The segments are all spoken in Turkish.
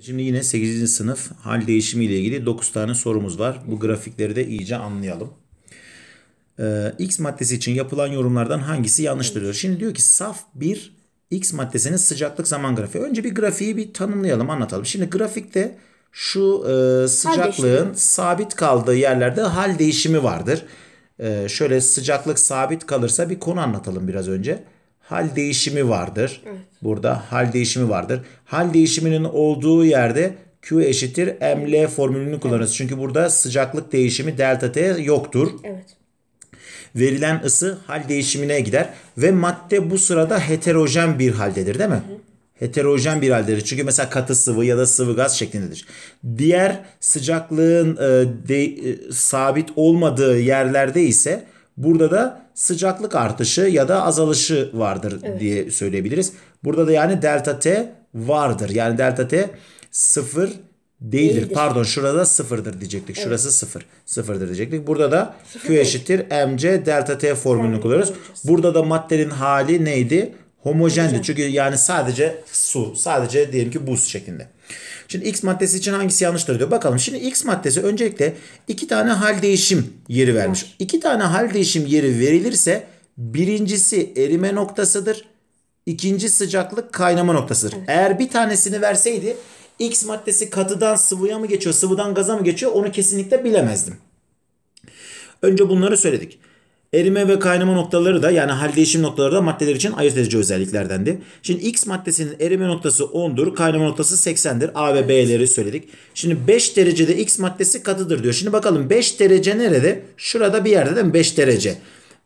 Şimdi yine 8. sınıf hal değişimi ile ilgili 9 tane sorumuz var. Bu grafikleri de iyice anlayalım. Ee, X maddesi için yapılan yorumlardan hangisi yanlıştır diyor. Şimdi diyor ki saf bir X maddesinin sıcaklık zaman grafiği. Önce bir grafiği bir tanımlayalım anlatalım. Şimdi grafikte şu e, sıcaklığın sabit kaldığı yerlerde hal değişimi vardır. E, şöyle sıcaklık sabit kalırsa bir konu anlatalım biraz önce hal değişimi vardır. Evet. Burada hal değişimi vardır. Hal değişiminin olduğu yerde Q eşittir ML formülünü kullanırız. Evet. Çünkü burada sıcaklık değişimi delta T yoktur. Evet. Verilen ısı hal değişimine gider ve madde bu sırada heterojen bir haldedir değil mi? Hı hı heterojen bir haldedir. Çünkü mesela katı sıvı ya da sıvı gaz şeklindedir. Diğer sıcaklığın e, de, e, sabit olmadığı yerlerde ise Burada da sıcaklık artışı ya da azalışı vardır evet. diye söyleyebiliriz. Burada da yani delta T vardır. Yani delta T sıfır değildir. değildir. Pardon şurada sıfırdır diyecektik. Evet. Şurası sıfır. Sıfırdır diyecektik. Burada da sıfır Q değil. eşittir mc delta T formülünü kullanıyoruz. Burada da maddenin hali neydi? Homojendi çünkü yani sadece su, sadece diyelim ki buz şeklinde. Şimdi X maddesi için hangisi yanlıştır diyor. Bakalım şimdi X maddesi öncelikle iki tane hal değişim yeri vermiş. Evet. İki tane hal değişim yeri verilirse birincisi erime noktasıdır. İkinci sıcaklık kaynama noktasıdır. Evet. Eğer bir tanesini verseydi X maddesi katıdan sıvıya mı geçiyor, sıvıdan gaza mı geçiyor onu kesinlikle bilemezdim. Önce bunları söyledik. Erime ve kaynama noktaları da yani hal değişim noktaları da maddeler için ayırt edici özelliklerdendi. Şimdi X maddesinin erime noktası 10'dur, kaynama noktası 80'dir. A ve B'leri söyledik. Şimdi 5 derecede X maddesi katıdır diyor. Şimdi bakalım 5 derece nerede? Şurada bir yerde değil mi? 5 derece.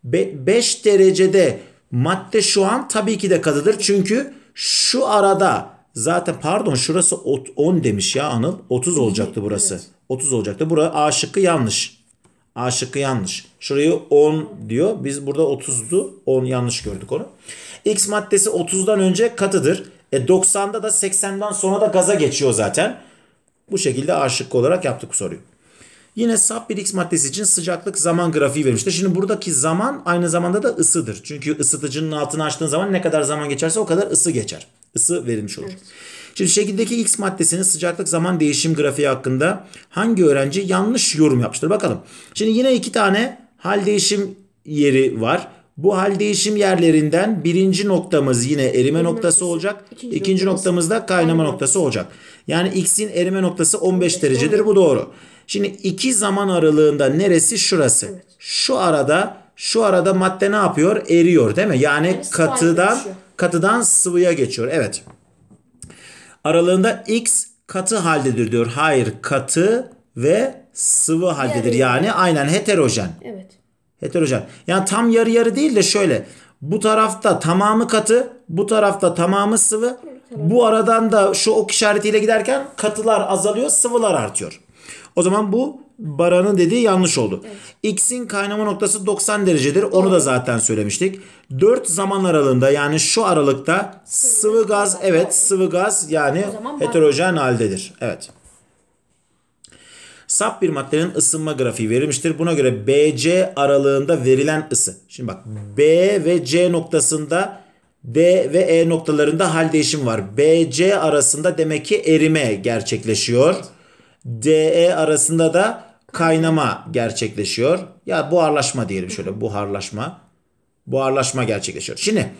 5 derecede madde şu an tabii ki de katıdır. Çünkü şu arada zaten pardon şurası 10 demiş ya Anıl. 30 olacaktı burası. 30 olacaktı. Burası A şıkkı yanlış. A şıkkı yanlış. Şurayı 10 diyor. Biz burada 30'du. 10 yanlış gördük onu. X maddesi 30'dan önce katıdır. E 90'da da 80'den sonra da gaza geçiyor zaten. Bu şekilde A şıkkı olarak yaptık soruyu. Yine saf bir X maddesi için sıcaklık zaman grafiği vermiştir. Şimdi buradaki zaman aynı zamanda da ısıdır. Çünkü ısıtıcının altını açtığın zaman ne kadar zaman geçerse o kadar ısı geçer. Isı verilmiş olur. Evet. Şimdi şekildeki X maddesinin sıcaklık zaman değişim grafiği hakkında hangi öğrenci yanlış yorum yapmıştır? Bakalım. Şimdi yine iki tane hal değişim yeri var. Bu hal değişim yerlerinden birinci noktamız yine erime Benim noktası olacak. İkinci, ikinci noktamız da kaynama Aynen. noktası olacak. Yani x'in erime noktası 15 evet. derecedir. Bu doğru. Şimdi iki zaman aralığında neresi? Şurası. Evet. Şu arada şu arada madde ne yapıyor? Eriyor değil mi? Yani evet, katıdan katıdan sıvıya geçiyor. Evet aralığında x katı haldedir diyor. Hayır katı ve sıvı haldedir. Yani, yani aynen heterojen. Evet. Heterojen. Yani tam yarı yarı değil de şöyle. Bu tarafta tamamı katı, bu tarafta tamamı sıvı. Bu aradan da şu ok işaretiyle giderken katılar azalıyor, sıvılar artıyor. O zaman bu Baran'ın dediği yanlış oldu. Evet. X'in kaynama noktası 90 derecedir. Onu da zaten söylemiştik. 4 zaman aralığında yani şu aralıkta sıvı, gaz evet sıvı gaz yani heterojen haldedir. Evet. Sap bir maddenin ısınma grafiği verilmiştir. Buna göre BC aralığında verilen ısı. Şimdi bak B ve C noktasında D ve E noktalarında hal değişim var. BC arasında demek ki erime gerçekleşiyor. DE arasında da kaynama gerçekleşiyor. Ya buharlaşma diyelim şöyle buharlaşma. Buharlaşma gerçekleşiyor. Şimdi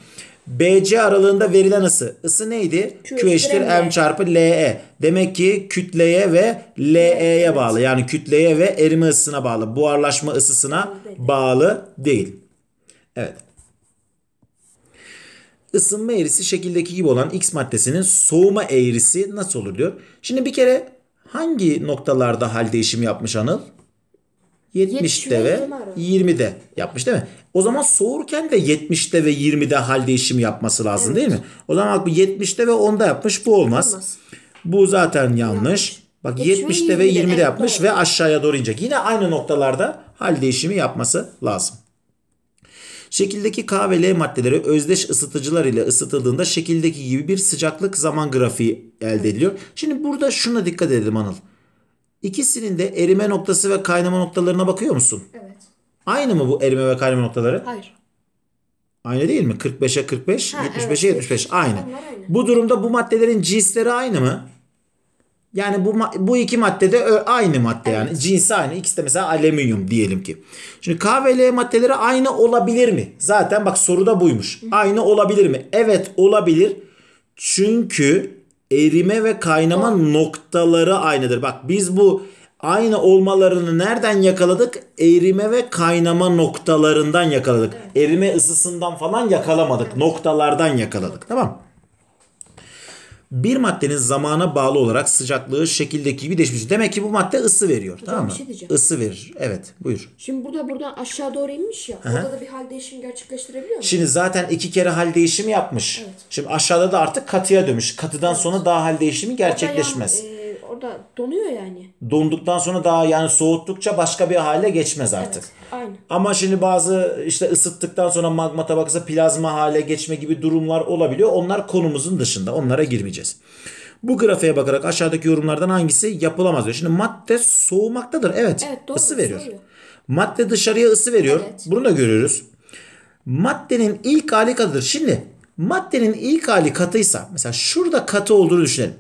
BC aralığında verilen ısı. Isı neydi? Q, eşittir M çarpı LE. Demek ki kütleye ve LE'ye bağlı. Yani kütleye ve erime ısısına bağlı. Buharlaşma ısısına bağlı değil. Evet. Isınma eğrisi şekildeki gibi olan X maddesinin soğuma eğrisi nasıl olur diyor. Şimdi bir kere hangi noktalarda hal değişimi yapmış Anıl? 70'te ve 20'de yapmış değil mi? O zaman soğurken de 70'te ve 20'de hal değişimi yapması lazım evet. değil mi? O zaman bak bu 70'te ve 10'da yapmış bu olmaz. Bu zaten yanlış. Bak Geçiyor 70'te ve 20'de, 20'de yapmış evet. ve aşağıya doğru inecek. Yine aynı noktalarda hal değişimi yapması lazım. Şekildeki K ve L maddeleri özdeş ısıtıcılar ile ısıtıldığında şekildeki gibi bir sıcaklık zaman grafiği elde ediliyor. Şimdi burada şuna dikkat edelim Anıl. İkisinin de erime noktası ve kaynama noktalarına bakıyor musun? Evet. Aynı mı bu erime ve kaynama noktaları? Hayır. Aynı değil mi? 45'e 45, 45 75'e evet. 75. Aynı. aynı. Bu durumda bu maddelerin cinsleri aynı mı? Yani bu bu iki madde de aynı madde yani. Evet. Cinsi aynı. İkisi de mesela alüminyum diyelim ki. Şimdi K ve L maddeleri aynı olabilir mi? Zaten bak soruda buymuş. Aynı olabilir mi? Evet olabilir. Çünkü erime ve kaynama noktaları aynıdır. Bak biz bu aynı olmalarını nereden yakaladık? Erime ve kaynama noktalarından yakaladık. Evet. Erime ısısından falan yakalamadık. Evet. Noktalardan yakaladık. Tamam mı? bir maddenin zamana bağlı olarak sıcaklığı şekildeki bir değişmiş. Demek ki bu madde ısı veriyor. Hocam tamam mı? bir şey diyeceğim. Isı verir. Evet buyur. Şimdi burada buradan aşağı doğru inmiş ya. Aha. Orada da bir hal değişimi gerçekleştirebiliyor mu? Şimdi zaten iki kere hal değişimi yapmış. Evet. Şimdi aşağıda da artık katıya dönmüş. Katıdan sonra daha hal değişimi gerçekleşmez. Hocam, e, orada donuyor yani. Donduktan sonra daha yani soğuttukça başka bir hale geçmez artık. Evet, aynen. Ama şimdi bazı işte ısıttıktan sonra magma tabakası plazma hale geçme gibi durumlar olabiliyor. Onlar konumuzun dışında. Onlara girmeyeceğiz. Bu grafiğe bakarak aşağıdaki yorumlardan hangisi yapılamaz diyor. Şimdi madde soğumaktadır. Evet. evet doğru, ısı veriyor. Soğuyor. Madde dışarıya ısı veriyor. Evet. Bunu da görüyoruz. Maddenin ilk hali katıdır. Şimdi maddenin ilk hali katıysa mesela şurada katı olduğunu düşünelim.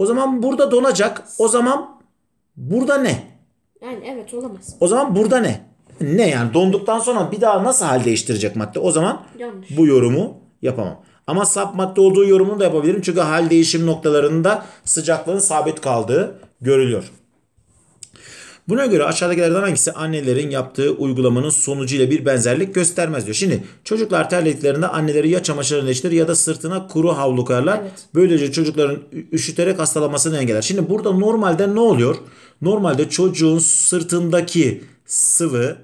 O zaman burada donacak. O zaman burada ne? Yani evet olamaz. O zaman burada ne? Ne yani donduktan sonra bir daha nasıl hal değiştirecek madde? O zaman Yanlış. bu yorumu yapamam. Ama sap madde olduğu yorumunu da yapabilirim. Çünkü hal değişim noktalarında sıcaklığın sabit kaldığı görülüyor. Buna göre aşağıdakilerden hangisi annelerin yaptığı uygulamanın sonucuyla bir benzerlik göstermez diyor. Şimdi çocuklar terlediklerinde anneleri ya çamaşır eleştirir ya da sırtına kuru havlu koyarlar. Evet. Böylece çocukların üşüterek hastalanmasını engeller. Şimdi burada normalde ne oluyor? Normalde çocuğun sırtındaki sıvı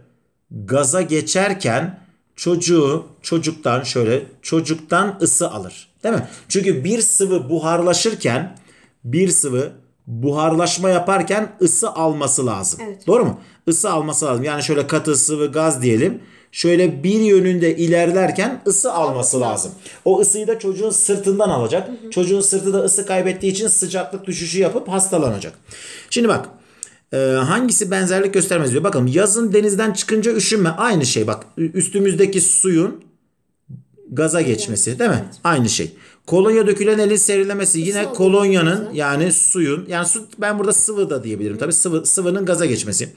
gaza geçerken çocuğu çocuktan şöyle çocuktan ısı alır. Değil mi? Çünkü bir sıvı buharlaşırken bir sıvı buharlaşma yaparken ısı alması lazım. Evet. Doğru mu? Isı alması lazım. Yani şöyle katı sıvı gaz diyelim. Şöyle bir yönünde ilerlerken ısı alması lazım. O ısıyı da çocuğun sırtından alacak. Hı hı. Çocuğun sırtı da ısı kaybettiği için sıcaklık düşüşü yapıp hastalanacak. Şimdi bak e, hangisi benzerlik göstermez diyor. Bakalım yazın denizden çıkınca üşünme. Aynı şey bak üstümüzdeki suyun gaza geçmesi değil mi? Aynı şey. Kolonya dökülen elin serilemesi yine kolonyanın yani suyun yani su ben burada sıvı da diyebilirim tabii sıvı sıvının gaza geçmesi.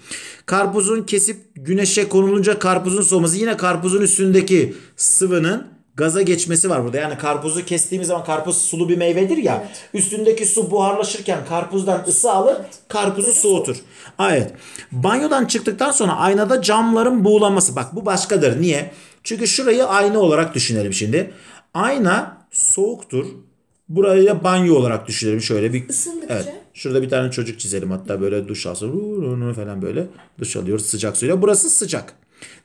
Karpuzun kesip güneşe konulunca karpuzun soğuması yine karpuzun üstündeki sıvının gaza geçmesi var burada. Yani karpuzu kestiğimiz zaman karpuz sulu bir meyvedir ya. Evet. Üstündeki su buharlaşırken karpuzdan ısı alır, karpuzu soğutur. Evet. Banyodan çıktıktan sonra aynada camların buğulanması. Bak bu başkadır. Niye? Çünkü şurayı ayna olarak düşünelim şimdi. Ayna soğuktur. Burayı banyo olarak düşünelim şöyle bir. Isındıkça. Evet. Şurada bir tane çocuk çizelim hatta böyle duş alsın falan böyle duş alıyoruz sıcak suyla. Burası sıcak.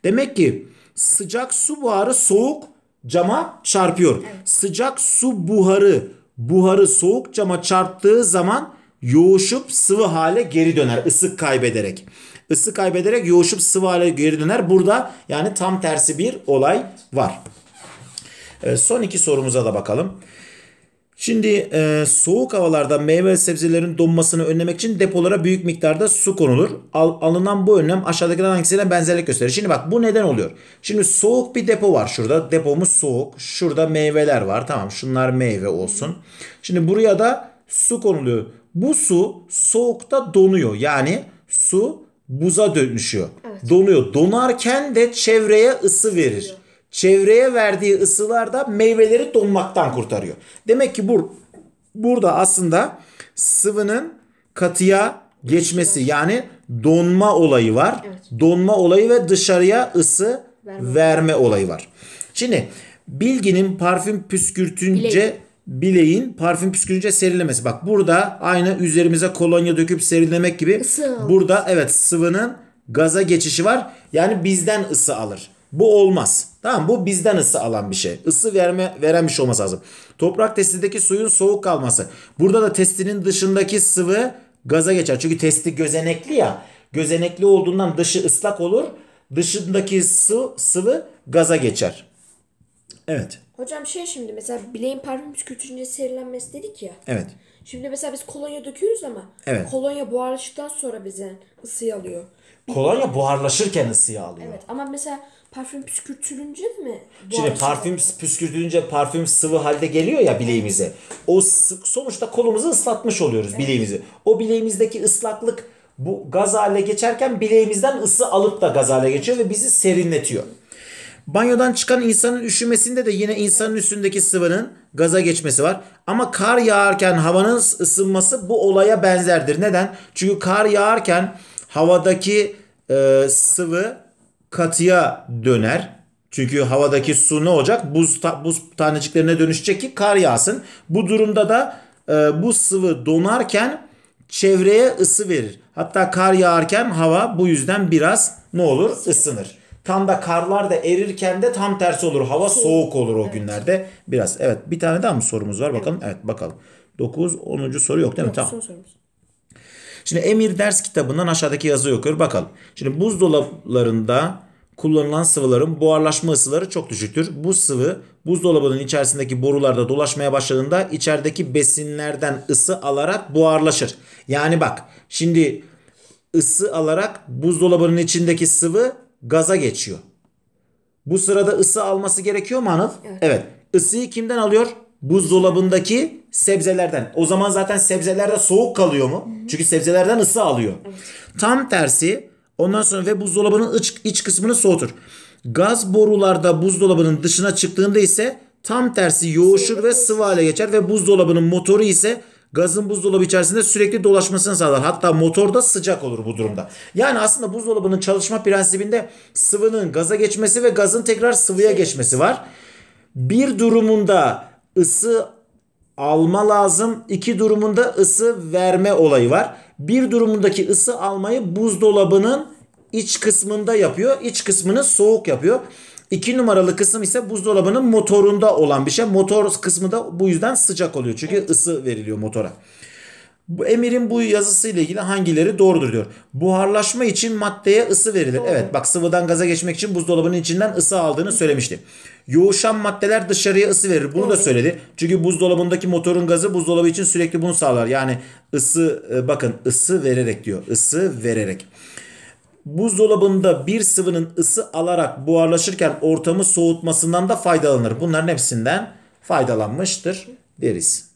Demek ki sıcak su buharı soğuk cama çarpıyor. Evet. Sıcak su buharı buharı soğuk cama çarptığı zaman yoğuşup sıvı hale geri döner ısı kaybederek. Isı kaybederek yoğuşup sıvı hale geri döner. Burada yani tam tersi bir olay var. Ee, son iki sorumuza da bakalım. Şimdi e, soğuk havalarda meyve ve sebzelerin donmasını önlemek için depolara büyük miktarda su konulur. Al, alınan bu önlem aşağıdakilerden hangisine benzerlik gösterir? Şimdi bak bu neden oluyor. Şimdi soğuk bir depo var şurada. Depomuz soğuk. Şurada meyveler var. Tamam şunlar meyve olsun. Şimdi buraya da su konuluyor. Bu su soğukta donuyor. Yani su buza dönüşüyor. Evet. Donuyor. Donarken de çevreye ısı verir çevreye verdiği ısılar da meyveleri donmaktan kurtarıyor. Demek ki bu burada aslında sıvının katıya geçmesi yani donma olayı var. Evet. Donma olayı ve dışarıya ısı verme, verme olayı var. Şimdi bilginin parfüm püskürtünce Bilek bileğin parfüm püskürtünce serilemesi. Bak burada aynı üzerimize kolonya döküp serilemek gibi. Isı. Burada evet sıvının gaza geçişi var. Yani bizden ısı alır. Bu olmaz. Tamam bu bizden ısı alan bir şey. Isı verme, veren bir şey olması lazım. Toprak testideki suyun soğuk kalması. Burada da testinin dışındaki sıvı gaza geçer. Çünkü testi gözenekli ya. Gözenekli olduğundan dışı ıslak olur. Dışındaki su sıvı gaza geçer. Evet. Hocam şey şimdi mesela bileğin parfüm tüketince serilenmesi dedik ya. Evet. Şimdi mesela biz kolonya döküyoruz ama evet. kolonya buharlaştıktan sonra bize ısıyı alıyor. Kolonya buharlaşırken ısıyı alıyor. Evet ama mesela Parfüm püskürtülünce mi? Şimdi arası? parfüm püskürtülünce parfüm sıvı halde geliyor ya bileğimize. O sonuçta kolumuzu ıslatmış oluyoruz evet. bileğimizi. O bileğimizdeki ıslaklık bu gaz hale geçerken bileğimizden ısı alıp da gaz hale geçiyor ve bizi serinletiyor. Banyodan çıkan insanın üşümesinde de yine insanın üstündeki sıvının gaza geçmesi var. Ama kar yağarken havanın ısınması bu olaya benzerdir. Neden? Çünkü kar yağarken havadaki e, sıvı katıya döner. Çünkü havadaki su ne olacak? Buz, ta, buz taneciklerine dönüşecek ki kar yağsın. Bu durumda da e, bu sıvı donarken çevreye ısı verir. Hatta kar yağarken hava bu yüzden biraz ne olur? Isınır. Tam da karlar da erirken de tam tersi olur. Hava soğuk olur o günlerde. Biraz evet bir tane daha mı sorumuz var bakalım. Evet bakalım. 9 10. soru yok değil mi? Tamam. Şimdi Emir ders kitabından aşağıdaki yazı okuyor. Bakalım. Şimdi buzdolaplarında kullanılan sıvıların buharlaşma ısıları çok düşüktür. Bu sıvı buzdolabının içerisindeki borularda dolaşmaya başladığında içerideki besinlerden ısı alarak buharlaşır. Yani bak şimdi ısı alarak buzdolabının içindeki sıvı gaza geçiyor. Bu sırada ısı alması gerekiyor mu Anıl? Evet. evet. Isıyı kimden alıyor? Buzdolabındaki sebzelerden. O zaman zaten sebzelerde soğuk kalıyor mu? Hı-hı. Çünkü sebzelerden ısı alıyor. Evet. Tam tersi Ondan sonra ve buzdolabının iç, iç kısmını soğutur. Gaz borularda buzdolabının dışına çıktığında ise tam tersi yoğuşur ve sıvı hale geçer ve buzdolabının motoru ise gazın buzdolabı içerisinde sürekli dolaşmasını sağlar. Hatta motor da sıcak olur bu durumda. Yani aslında buzdolabının çalışma prensibinde sıvının gaza geçmesi ve gazın tekrar sıvıya geçmesi var. Bir durumunda ısı alma lazım. İki durumunda ısı verme olayı var. Bir durumundaki ısı almayı buzdolabının iç kısmında yapıyor. İç kısmını soğuk yapıyor. İki numaralı kısım ise buzdolabının motorunda olan bir şey. Motor kısmı da bu yüzden sıcak oluyor. Çünkü ısı veriliyor motora. Bu emirin bu yazısı ile ilgili hangileri doğrudur diyor. Buharlaşma için maddeye ısı verilir. Doğru. Evet bak sıvıdan gaza geçmek için buzdolabının içinden ısı aldığını söylemişti. Yoğuşan maddeler dışarıya ısı verir. Bunu Doğru. da söyledi. Çünkü buzdolabındaki motorun gazı buzdolabı için sürekli bunu sağlar. Yani ısı e, bakın ısı vererek diyor. Isı vererek. Buzdolabında bir sıvının ısı alarak buharlaşırken ortamı soğutmasından da faydalanır. Bunların hepsinden faydalanmıştır deriz.